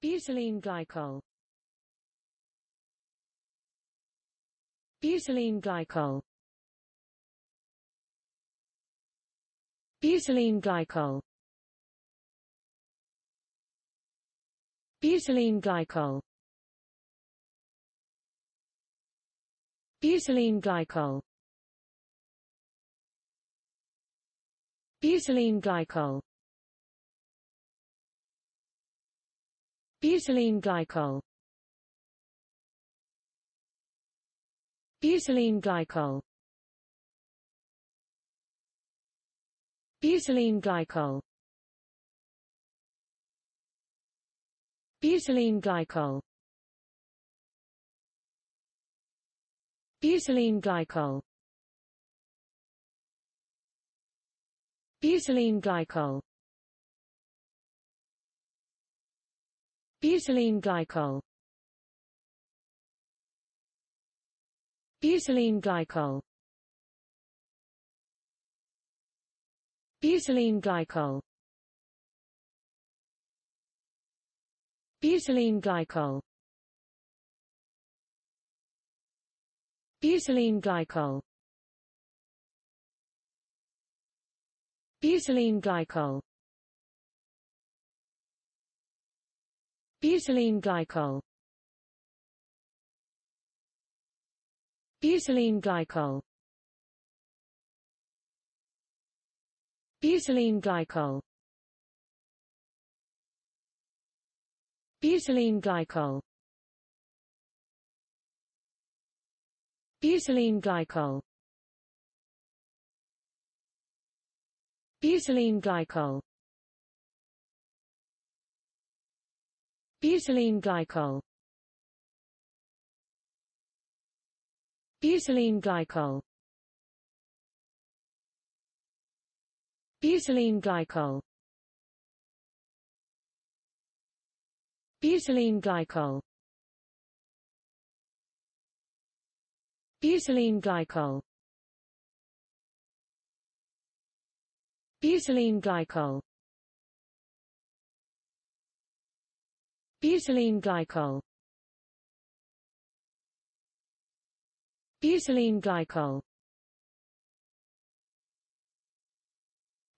Butylene glycol Butylene glycol Butylene glycol Butylene glycol Butylene glycol Butylene glycol Butylene glycol Butylene glycol Butylene glycol Butylene glycol Butylene glycol Butylene glycol Butylene glycol Butylene glycol Butylene glycol Butylene glycol Butylene glycol Butylene glycol Butylene glycol Butylene glycol Butylene glycol Butylene glycol Butylene glycol Butylene glycol Butylene glycol Butylene glycol Butylene glycol Butylene glycol Butylene glycol Butylene glycol Butylene glycol Butylene glycol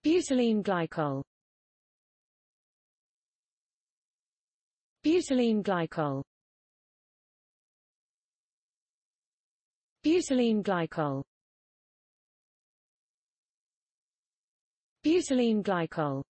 Butylene glycol Butylene glycol Butylene glycol Butylene glycol